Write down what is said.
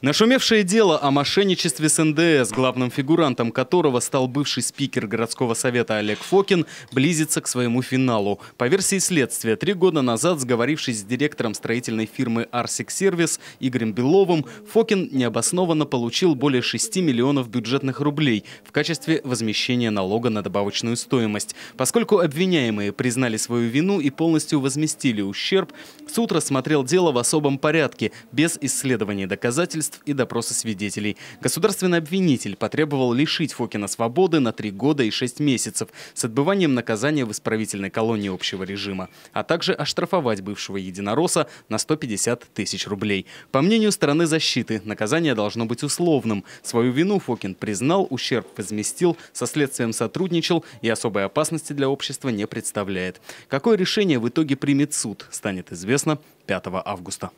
Нашумевшее дело о мошенничестве с НДС, главным фигурантом которого стал бывший спикер городского совета Олег Фокин, близится к своему финалу. По версии следствия, три года назад, сговорившись с директором строительной фирмы «Арсик Сервис» Игорем Беловым, Фокин необоснованно получил более 6 миллионов бюджетных рублей в качестве возмещения налога на добавочную стоимость. Поскольку обвиняемые признали свою вину и полностью возместили ущерб, суд рассмотрел дело в особом порядке, без исследования доказательств свидетельств и допроса свидетелей. Государственный обвинитель потребовал лишить Фокина свободы на три года и шесть месяцев с отбыванием наказания в исправительной колонии общего режима, а также оштрафовать бывшего единороса на 150 тысяч рублей. По мнению стороны защиты, наказание должно быть условным. Свою вину Фокин признал, ущерб возместил, со следствием сотрудничал и особой опасности для общества не представляет. Какое решение в итоге примет суд, станет известно 5 августа.